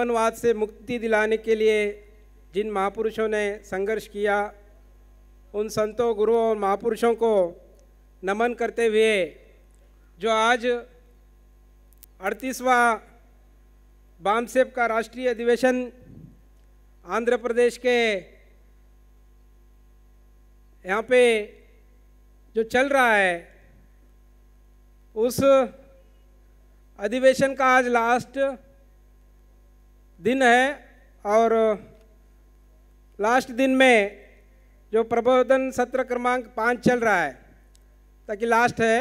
दमनवाद से मुक्ति दिलाने के लिए जिन महापुरुषों ने संघर्ष किया उन संतों गुरुओं और महापुरुषों को नमन करते हुए जो आज अड़तीसवा बामसेब का राष्ट्रीय अधिवेशन आंध्र प्रदेश के यहाँ पे जो चल रहा है उस अधिवेशन का आज लास्ट दिन है और लास्ट दिन में जो प्रबोधन सत्र क्रमांक पाँच चल रहा है ताकि लास्ट है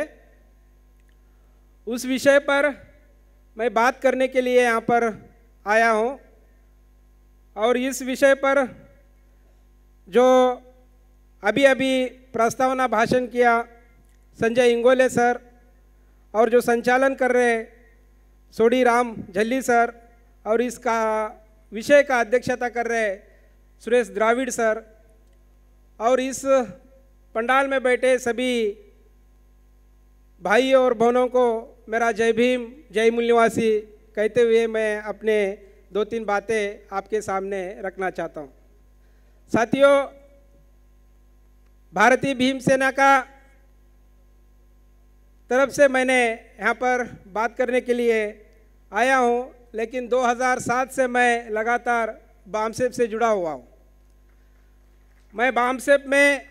उस विषय पर मैं बात करने के लिए यहाँ पर आया हूँ और इस विषय पर जो अभी अभी प्रस्तावना भाषण किया संजय इंगोले सर और जो संचालन कर रहे सोडी राम झल्ली सर और इसका विषय का अध्यक्षता कर रहे सुरेश द्राविड सर और इस पंडाल में बैठे सभी भाई और बहनों को मेरा जय भीम जय मूल्यवासी कहते हुए मैं अपने दो तीन बातें आपके सामने रखना चाहता हूँ साथियों भारतीय भीम सेना का तरफ से मैंने यहाँ पर बात करने के लिए आया हूँ लेकिन 2007 से मैं लगातार बामसेप से जुड़ा हुआ हूँ मैं बामसेप में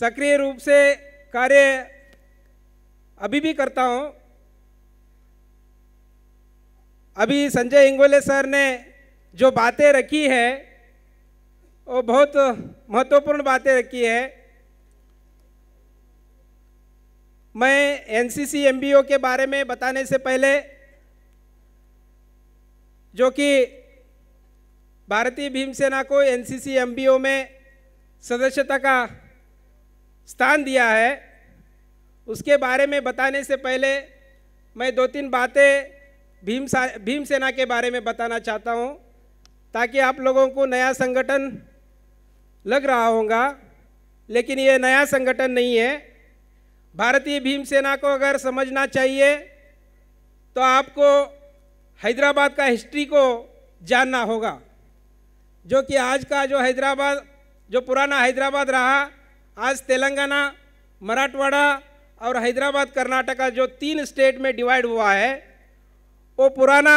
सक्रिय रूप से कार्य अभी भी करता हूँ अभी संजय इंगोले सर ने जो बातें रखी है वो बहुत महत्वपूर्ण बातें रखी है मैं एनसीसी एमबीओ के बारे में बताने से पहले जो कि भारतीय भीम सेना को एनसीसी एमबीओ में सदस्यता का स्थान दिया है उसके बारे में बताने से पहले मैं दो तीन बातें भीम भीम सेना के बारे में बताना चाहता हूं ताकि आप लोगों को नया संगठन लग रहा होगा लेकिन ये नया संगठन नहीं है भारतीय भीम सेना को अगर समझना चाहिए तो आपको हैदराबाद का हिस्ट्री को जानना होगा जो कि आज का जो हैदराबाद जो पुराना हैदराबाद रहा आज तेलंगाना मराठवाड़ा और हैदराबाद कर्नाटका जो तीन स्टेट में डिवाइड हुआ है वो पुराना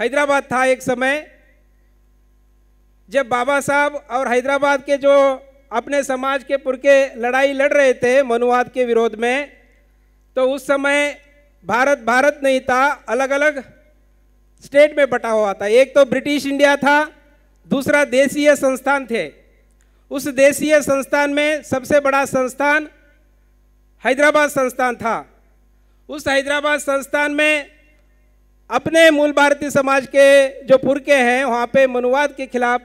हैदराबाद था एक समय जब बाबा साहब और हैदराबाद के जो अपने समाज के पुरके लड़ाई लड़ रहे थे मनुवाद के विरोध में तो उस समय भारत भारत नहीं था अलग अलग स्टेट में बटा हुआ था एक तो ब्रिटिश इंडिया था दूसरा देशीय संस्थान थे उस देशीय संस्थान में सबसे बड़ा संस्थान हैदराबाद संस्थान था उस हैदराबाद संस्थान में अपने मूल भारतीय समाज के जो पुरके हैं वहाँ पे मनुवाद के खिलाफ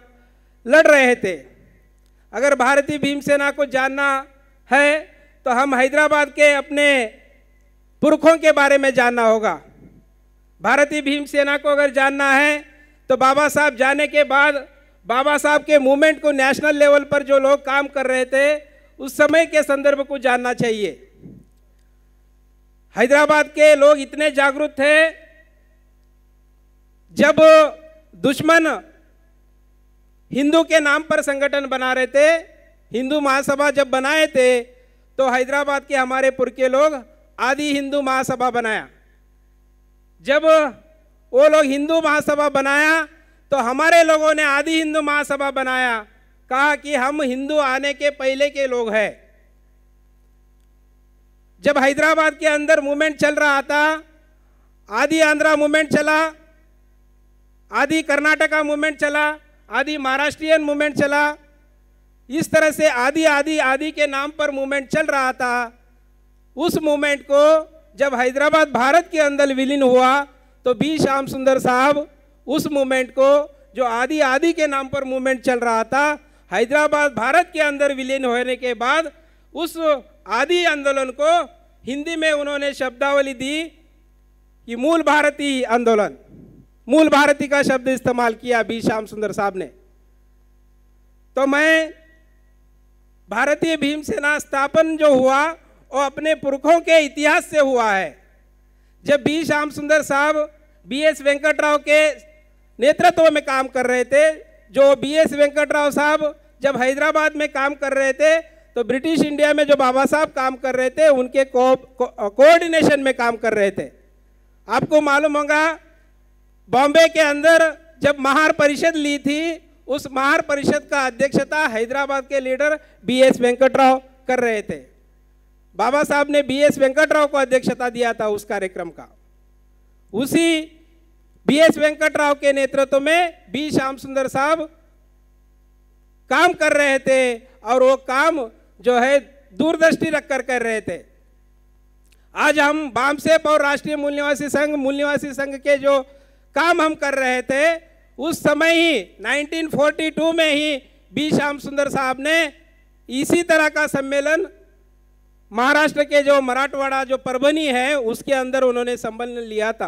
लड़ रहे थे अगर भारतीय भीमसेना को जानना है तो हम हैदराबाद के अपने पुरखों के बारे में जानना होगा भारतीय भीम सेना को अगर जानना है तो बाबा साहब जाने के बाद बाबा साहब के मूवमेंट को नेशनल लेवल पर जो लोग काम कर रहे थे उस समय के संदर्भ को जानना चाहिए हैदराबाद के लोग इतने जागरूक थे जब दुश्मन हिंदू के नाम पर संगठन बना रहे थे हिंदू महासभा जब बनाए थे तो हैदराबाद के हमारे पुर के लोग आदि हिंदू महासभा बनाया जब वो लोग हिंदू महासभा बनाया तो हमारे लोगों ने आदि हिंदू महासभा बनाया कहा कि हम हिंदू आने के पहले के लोग हैं जब हैदराबाद के अंदर मूवमेंट चल रहा था आदि आंध्रा मूवमेंट चला आदि कर्नाटका मूवमेंट चला आदि महाराष्ट्रियन मूवमेंट चला इस तरह से आदि आदि आदि के नाम पर मूवमेंट चल रहा था उस मूवमेंट को जब हैदराबाद भारत के अंदर विलीन हुआ तो बी श्याम सुंदर साहब उस मूवमेंट को जो आदि आदि के नाम पर मूवमेंट चल रहा था हैदराबाद भारत के अंदर विलीन होने के बाद उस आदि आंदोलन को हिंदी में उन्होंने शब्दावली दी कि मूल भारती आंदोलन मूल भारती का शब्द इस्तेमाल किया बी श्याम सुंदर साहब ने तो मैं भारतीय भीमसेना स्थापन जो हुआ और अपने पुरखों के इतिहास से हुआ है जब बी श्याम सुंदर साहब बी एस वेंकट राव के नेतृत्व में काम कर रहे थे जो बी एस वेंकट राव साहब जब हैदराबाद में काम कर रहे थे तो ब्रिटिश इंडिया में जो बाबा साहब काम कर रहे थे उनके को, को, कोऑर्डिनेशन में काम कर रहे थे आपको मालूम होगा बॉम्बे के अंदर जब महार परिषद ली थी उस महार परिषद का अध्यक्षता हैदराबाद के leader B S Venkat Rao कर रहे थे बाबा साहब ने बी एस वेंकटराव को अध्यक्षता दिया था उस कार्यक्रम का उसी बी एस वेंकटराव के नेतृत्व में बी श्याम सुंदर साहब काम कर रहे थे और वो काम जो है दूरदृष्टि रखकर कर रहे थे आज हम बामसेप और राष्ट्रीय मूल्यवासी संघ मूल्यवासी संघ के जो काम हम कर रहे थे उस समय ही 1942 में ही बी श्याम सुंदर साहब ने इसी तरह का सम्मेलन महाराष्ट्र के जो मराठवाड़ा जो परभनी है उसके अंदर उन्होंने सम्मेलन लिया था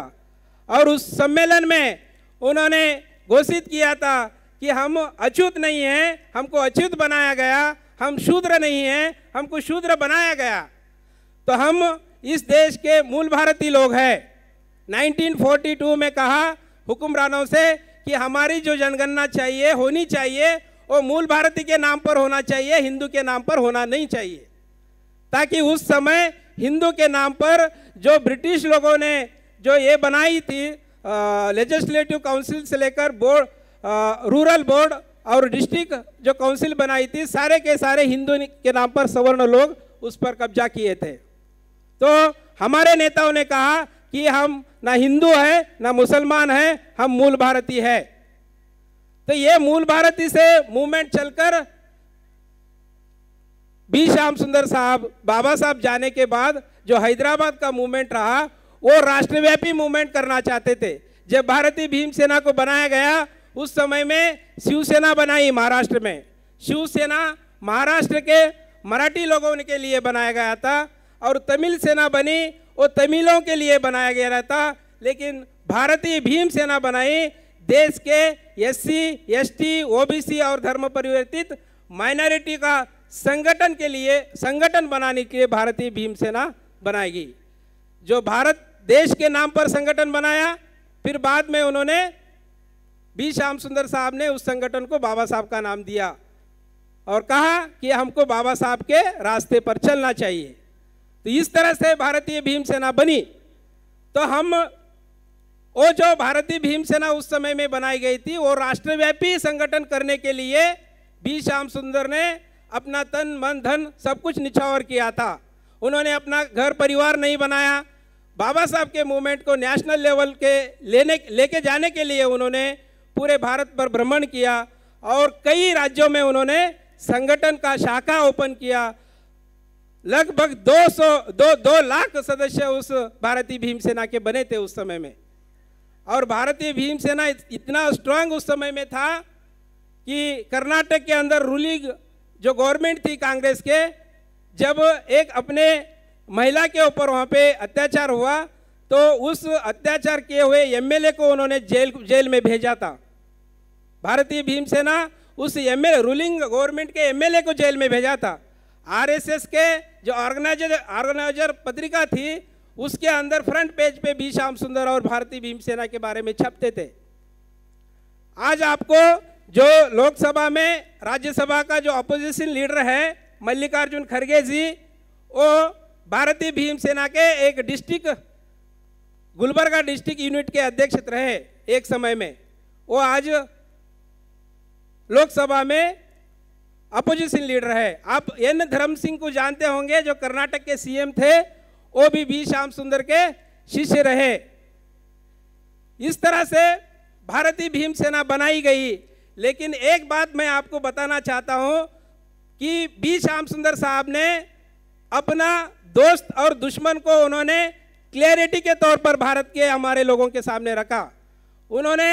और उस सम्मेलन में उन्होंने घोषित किया था कि हम अछूत नहीं हैं हमको अछूत बनाया गया हम शूद्र नहीं हैं हमको शूद्र बनाया गया तो हम इस देश के मूल भारतीय लोग हैं 1942 में कहा हुक्मरानों से कि हमारी जो जनगणना चाहिए होनी चाहिए वो मूल भारती के नाम पर होना चाहिए हिंदू के नाम पर होना नहीं चाहिए ताकि उस समय हिंदू के नाम पर जो ब्रिटिश लोगों ने जो ये बनाई थी लेजिस्लेटिव काउंसिल से लेकर बोर्ड रूरल बोर्ड और डिस्ट्रिक्ट जो काउंसिल बनाई थी सारे के सारे हिंदू के नाम पर सवर्ण लोग उस पर कब्जा किए थे तो हमारे नेताओं ने कहा कि हम ना हिंदू है ना मुसलमान है हम मूल भारतीय है तो ये मूल भारती से मूवमेंट चलकर बी श्याम सुंदर साहब बाबा साहब जाने के बाद जो हैदराबाद का मूवमेंट रहा वो राष्ट्रव्यापी मूवमेंट करना चाहते थे जब भारतीय भीम सेना को बनाया गया उस समय में शिवसेना बनाई महाराष्ट्र में शिवसेना महाराष्ट्र के मराठी लोगों के लिए बनाया गया था और तमिल सेना बनी वो तमिलों के लिए बनाया गया था लेकिन भारतीय भीम सेना बनाई देश के एससी, एसटी, ओबीसी और धर्म परिवर्तित माइनॉरिटी का संगठन के लिए संगठन बनाने के लिए भारतीय भीम सेना बनाएगी जो भारत देश के नाम पर संगठन बनाया फिर बाद में उन्होंने बी श्याम सुंदर साहब ने उस संगठन को बाबा साहब का नाम दिया और कहा कि हमको बाबा साहब के रास्ते पर चलना चाहिए तो इस तरह से भारतीय भीम सेना बनी तो हम वो जो भारतीय भीम सेना उस समय में बनाई गई थी वो राष्ट्रव्यापी संगठन करने के लिए बी श्याम सुंदर ने अपना तन मन धन सब कुछ निछावर किया था उन्होंने अपना घर परिवार नहीं बनाया बाबा साहब के मूवमेंट को नेशनल लेवल के लेने लेके जाने के लिए उन्होंने पूरे भारत पर भ्रमण किया और कई राज्यों में उन्होंने संगठन का शाखा ओपन किया लगभग 200 दो दो लाख सदस्य उस भारतीय भीम सेना के बने थे उस समय में और भारतीय भीम सेना इतना स्ट्रांग उस समय में था कि कर्नाटक के अंदर रूलिंग जो गवर्नमेंट थी कांग्रेस के जब एक अपने महिला के ऊपर वहाँ पे अत्याचार हुआ तो उस अत्याचार किए हुए एमएलए को उन्होंने जेल जेल में भेजा था भारतीय भीमसेना उस एमएलए रूलिंग गवर्नमेंट के एमएलए को जेल में भेजा था आरएसएस के जो ऑर्गेनाइजर ऑर्गेनाइजर पत्रिका थी उसके अंदर फ्रंट पेज पे भी श्याम सुंदर और भारतीय भीमसेना के बारे में छपते थे आज आपको जो लोकसभा में राज्यसभा का जो अपोजिशन लीडर है मल्लिकार्जुन खड़गे जी वो भारतीय भीम सेना के एक डिस्ट्रिक्ट गुलबर्गा डिस्ट्रिक्ट यूनिट के अध्यक्ष रहे एक समय में वो आज लोकसभा में अपोजिशन लीडर है आप एन धर्म सिंह को जानते होंगे जो कर्नाटक के सीएम थे वो भी बी श्याम सुंदर के शिष्य रहे इस तरह से भारतीय भीम सेना बनाई गई लेकिन एक बात मैं आपको बताना चाहता हूं कि बी श्याम सुंदर साहब ने अपना दोस्त और दुश्मन को उन्होंने क्लियरिटी के तौर पर भारत के हमारे लोगों के सामने रखा उन्होंने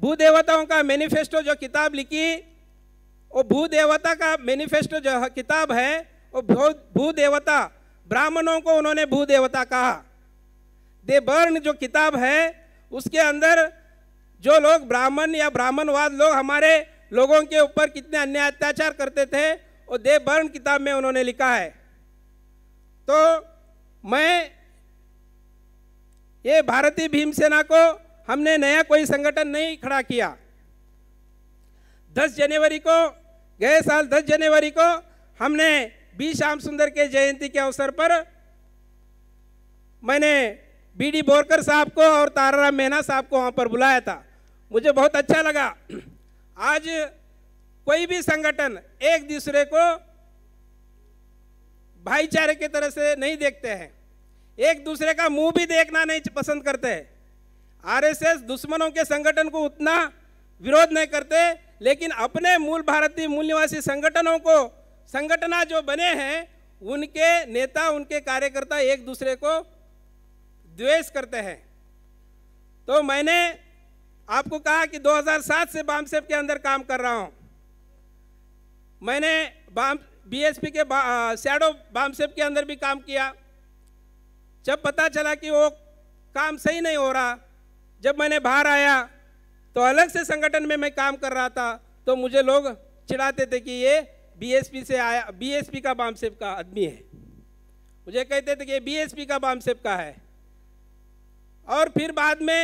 भूदेवताओं का मैनिफेस्टो जो किताब लिखी वो भूदेवता का मैनिफेस्टो जो किताब है वो भूदेवता ब्राह्मणों को उन्होंने भूदेवता कहा दे बर्न जो किताब है उसके अंदर जो लोग ब्राह्मण या ब्राह्मणवाद लोग हमारे लोगों के ऊपर कितने अन्याय अत्याचार करते थे वो देवबर्न किताब में उन्होंने लिखा है तो मैं ये भारतीय भीम सेना को हमने नया कोई संगठन नहीं खड़ा किया 10 जनवरी को गए साल 10 जनवरी को हमने बी श्याम सुंदर के जयंती के अवसर पर मैंने बीडी बोरकर साहब को और ताराराम मेहना साहब को वहाँ पर बुलाया था मुझे बहुत अच्छा लगा आज कोई भी संगठन एक दूसरे को भाईचारे की तरह से नहीं देखते हैं एक दूसरे का मुंह भी देखना नहीं पसंद करते हैं आरएसएस दुश्मनों के संगठन को उतना विरोध नहीं करते लेकिन अपने मूल भारतीय मूल निवासी संगठनों को संगठना जो बने हैं उनके नेता उनके कार्यकर्ता एक दूसरे को द्वेष करते हैं तो मैंने आपको कहा कि 2007 से बामसेफ के अंदर काम कर रहा हूँ मैंने बाम बीएसपी के बा, शैडो बामसेफ के अंदर भी काम किया जब पता चला कि वो काम सही नहीं हो रहा जब मैंने बाहर आया तो अलग से संगठन में मैं काम कर रहा था तो मुझे लोग चिढ़ाते थे कि ये बीएसपी से आया बीएसपी का बामसेफ का आदमी है मुझे कहते थे कि ये बीएसपी का बामसेफ का है और फिर बाद में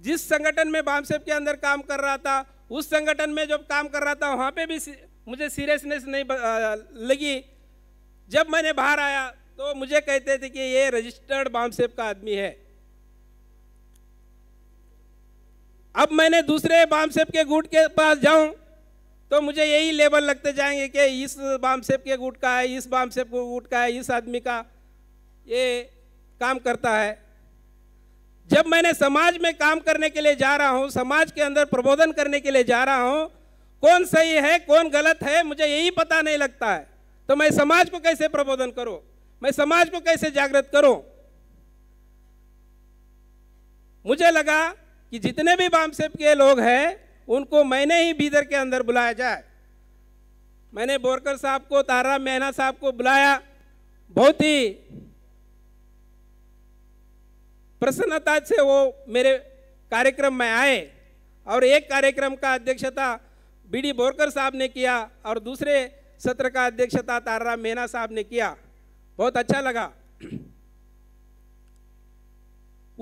जिस संगठन में बामसेब के अंदर काम कर रहा था उस संगठन में जब काम कर रहा था वहाँ पे भी मुझे सीरियसनेस नहीं लगी जब मैंने बाहर आया तो मुझे कहते थे कि ये रजिस्टर्ड बामसेब का आदमी है अब मैंने दूसरे बामसेब के गुट के पास जाऊं तो मुझे यही लेबल लगते जाएंगे कि इस बामसेब के गुट का है इस बामसेब के गुट का है इस आदमी का ये काम करता है जब मैंने समाज में काम करने के लिए जा रहा हूं समाज के अंदर प्रबोधन करने के लिए जा रहा हूं कौन सही है कौन गलत है मुझे यही पता नहीं लगता है तो मैं समाज को कैसे प्रबोधन करूं मैं समाज को कैसे जागृत करूं मुझे लगा कि जितने भी बामसेप के लोग हैं उनको मैंने ही बीदर के अंदर बुलाया जाए मैंने बोरकर साहब को तारा मेहना साहब को बुलाया बहुत ही प्रसन्नता से वो मेरे कार्यक्रम में आए और एक कार्यक्रम का अध्यक्षता बीडी बोरकर साहब ने किया और दूसरे सत्र का अध्यक्षता ताराराम मेना साहब ने किया बहुत अच्छा लगा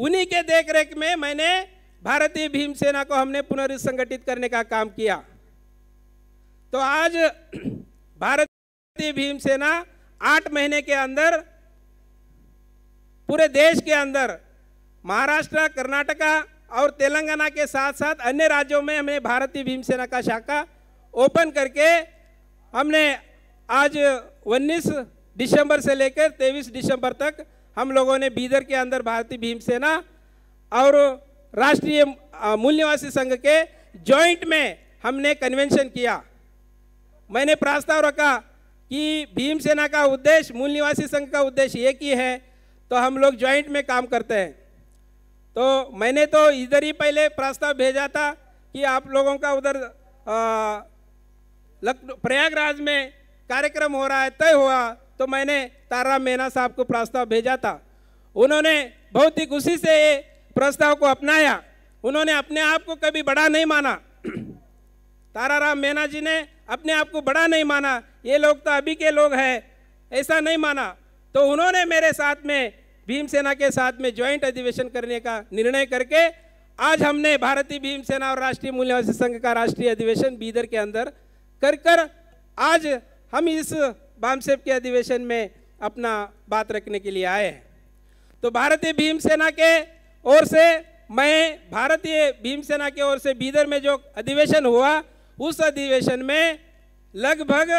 उन्हीं के देखरेख में मैंने भारतीय भीम सेना को हमने पुनर्संगठित करने का काम किया तो आज भारतीय भीम सेना आठ महीने के अंदर पूरे देश के अंदर महाराष्ट्र कर्नाटका और तेलंगाना के साथ साथ अन्य राज्यों में हमने भारतीय भीम सेना का शाखा ओपन करके हमने आज 19 दिसंबर से लेकर 23 दिसंबर तक हम लोगों ने बीदर के अंदर भारतीय भीम सेना और राष्ट्रीय मूल्यवासी संघ के जॉइंट में हमने कन्वेंशन किया मैंने प्रस्ताव रखा कि भीम सेना का उद्देश्य मूल निवासी संघ का उद्देश्य एक ही है तो हम लोग ज्वाइंट में काम करते हैं तो मैंने तो इधर ही पहले प्रस्ताव भेजा था कि आप लोगों का उधर लखनऊ प्रयागराज में कार्यक्रम हो रहा है तय हुआ तो मैंने तारा मेना साहब को प्रस्ताव भेजा था उन्होंने बहुत ही खुशी से ये प्रस्ताव को अपनाया उन्होंने अपने आप को कभी बड़ा नहीं माना तारा राम मेना जी ने अपने आप को बड़ा नहीं माना ये लोग तो अभी के लोग हैं ऐसा नहीं माना तो उन्होंने मेरे साथ में भीम सेना के साथ में ज्वाइंट अधिवेशन करने का निर्णय करके आज हमने भारतीय भीम सेना और राष्ट्रीय मूल्यवासी संघ का राष्ट्रीय अधिवेशन बीदर के अंदर कर कर आज हम इस बामसेब के अधिवेशन में अपना बात रखने के लिए आए हैं तो भारतीय भीम सेना के ओर से मैं भारतीय भीम सेना के ओर से बीदर में जो अधिवेशन हुआ उस अधिवेशन में लगभग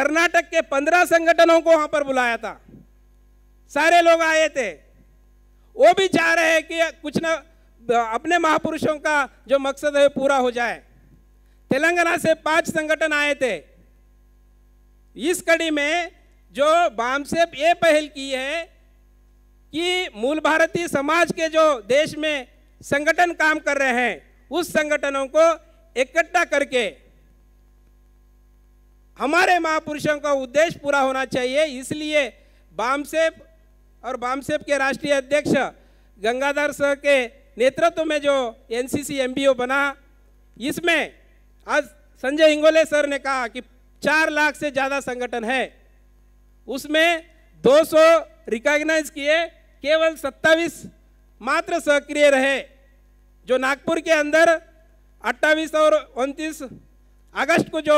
कर्नाटक के पंद्रह संगठनों को वहाँ पर बुलाया था सारे लोग आए थे वो भी चाह रहे हैं कि कुछ ना अपने महापुरुषों का जो मकसद है पूरा हो जाए तेलंगाना से पांच संगठन आए थे इस कड़ी में जो बामसेप ये पहल की है कि मूल भारतीय समाज के जो देश में संगठन काम कर रहे हैं उस संगठनों को इकट्ठा करके हमारे महापुरुषों का उद्देश्य पूरा होना चाहिए इसलिए बामसेप और बामसेप के राष्ट्रीय अध्यक्ष गंगाधर सर के नेतृत्व में जो एनसीसी एमबीओ बना इसमें आज संजय हिंगोले सर ने कहा कि चार लाख से ज़्यादा संगठन है उसमें 200 रिकॉग्नाइज किए केवल 27 मात्र सक्रिय रहे जो नागपुर के अंदर 28 और 29 अगस्त को जो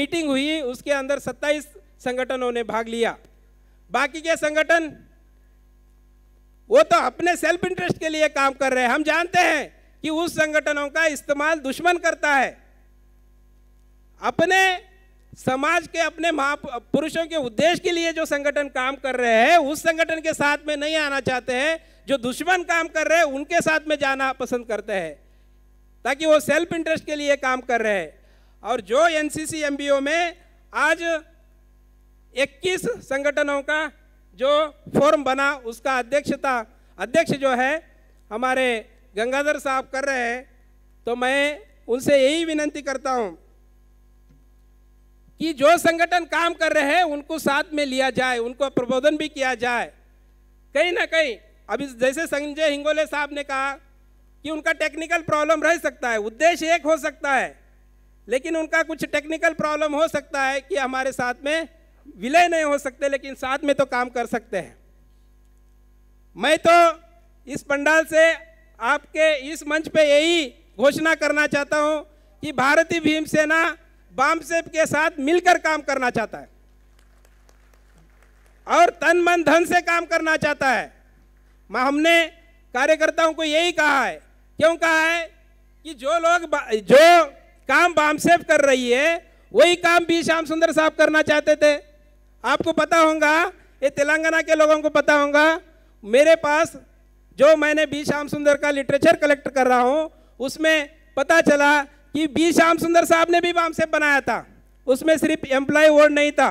मीटिंग हुई उसके अंदर 27 संगठनों ने भाग लिया बाकी के संगठन वो तो अपने सेल्फ इंटरेस्ट के लिए काम कर रहे हैं हम जानते हैं कि उस संगठनों का इस्तेमाल दुश्मन करता है अपने समाज के अपने महापुरुषों के उद्देश्य के लिए जो संगठन काम कर रहे हैं उस संगठन के साथ में नहीं आना चाहते हैं जो दुश्मन काम कर रहे हैं उनके साथ में जाना पसंद करते हैं ताकि वो सेल्फ इंटरेस्ट के लिए काम कर रहे हैं और जो एनसीसी एमबीओ में आज 21 संगठनों का जो फॉर्म बना उसका अध्यक्षता अध्यक्ष जो है हमारे गंगाधर साहब कर रहे हैं तो मैं उनसे यही विनंती करता हूं कि जो संगठन काम कर रहे हैं उनको साथ में लिया जाए उनको प्रबोधन भी किया जाए कहीं ना कहीं अभी जैसे संजय हिंगोले साहब ने कहा कि उनका टेक्निकल प्रॉब्लम रह सकता है उद्देश्य एक हो सकता है लेकिन उनका कुछ टेक्निकल प्रॉब्लम हो सकता है कि हमारे साथ में विलय नहीं हो सकते लेकिन साथ में तो काम कर सकते हैं मैं तो इस पंडाल से आपके इस मंच पे यही घोषणा करना चाहता हूं कि भारतीय भीम सेना बाम सेप के साथ मिलकर काम करना चाहता है और तन मन धन से काम करना चाहता है मैं हमने कार्यकर्ताओं को यही कहा है क्यों कहा है कि जो लोग जो काम बामसेफ कर रही है वही काम भी श्याम सुंदर साहब करना चाहते थे आपको पता होगा ये तेलंगाना के लोगों को पता होगा मेरे पास जो मैंने बी श्याम सुंदर का लिटरेचर कलेक्ट कर रहा हूँ उसमें पता चला कि बी श्याम सुंदर साहब ने भी वामसेप बनाया था उसमें सिर्फ एम्प्लॉय वर्ड नहीं था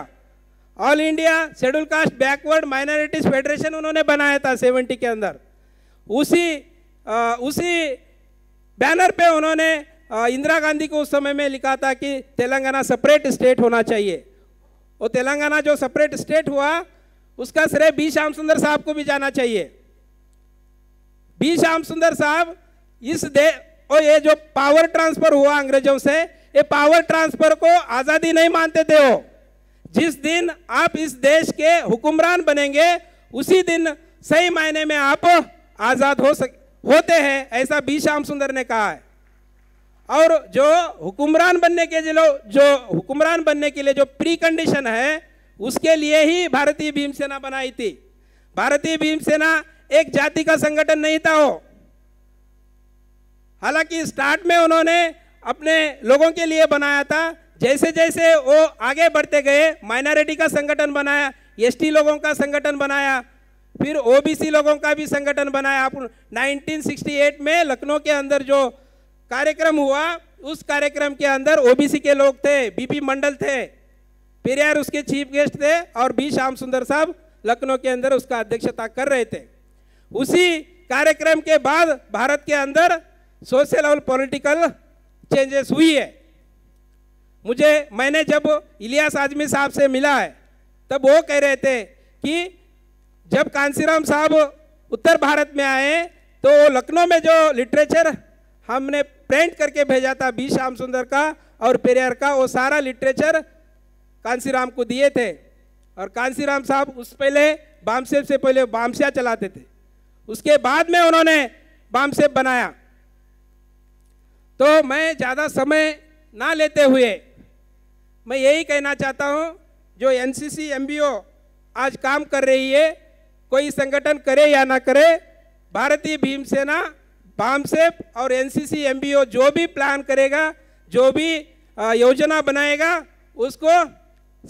all India scheduled caste backward minorities federation उन्होंने बनाया था सेवेंटी के अंदर उसी आ, उसी बैनर पे उन्होंने इंदिरा गांधी को उस समय में लिखा था कि तेलंगाना सेपरेट स्टेट होना चाहिए और तेलंगाना जो सेपरेट स्टेट हुआ उसका श्रेय बी श्याम सुंदर साहब को भी जाना चाहिए बी श्याम सुंदर साहब इस दे और ये जो पावर ट्रांसफर हुआ अंग्रेजों से ये पावर ट्रांसफर को आज़ादी नहीं मानते थे वो जिस दिन आप इस देश के हुक्मरान बनेंगे उसी दिन सही मायने में आप आज़ाद हो सक होते हैं ऐसा बी श्याम सुंदर ने कहा है और जो हुक्मरान बनने के लिए जो हुक्मरान बनने के लिए जो प्री कंडीशन है उसके लिए ही भारतीय भीम सेना बनाई थी भारतीय भीम सेना एक जाति का संगठन नहीं था वो हालांकि स्टार्ट में उन्होंने अपने लोगों के लिए बनाया था जैसे जैसे वो आगे बढ़ते गए माइनॉरिटी का संगठन बनाया एसटी लोगों का संगठन बनाया फिर ओबीसी लोगों का भी संगठन बनाया 1968 में लखनऊ के अंदर जो कार्यक्रम हुआ उस कार्यक्रम के अंदर ओबीसी के लोग थे बीपी मंडल थे पेरियार उसके चीफ गेस्ट थे और बी श्याम सुंदर साहब लखनऊ के अंदर उसका अध्यक्षता कर रहे थे उसी कार्यक्रम के बाद भारत के अंदर सोशल और पॉलिटिकल चेंजेस हुई है मुझे मैंने जब इलियास आजमी साहब से मिला है तब वो कह रहे थे कि जब कांसीराम साहब उत्तर भारत में आए तो लखनऊ में जो लिटरेचर हमने पेंट करके भेजा था बी श्याम सुंदर का और पेरियर का वो सारा लिटरेचर कांसीराम को दिए थे और कांसीराम साहब उस पहले बामसेब से पहले बामसिया चलाते थे उसके बाद में उन्होंने बामसेब बनाया तो मैं ज़्यादा समय ना लेते हुए मैं यही कहना चाहता हूँ जो एन सी आज काम कर रही है कोई संगठन करे या ना करे भारतीय भीम सेना बामसेप और एनसीसी एमबीओ जो भी प्लान करेगा जो भी योजना बनाएगा उसको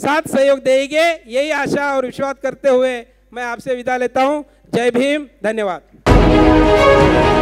साथ सहयोग देंगे यही आशा और विश्वास करते हुए मैं आपसे विदा लेता हूँ जय भीम धन्यवाद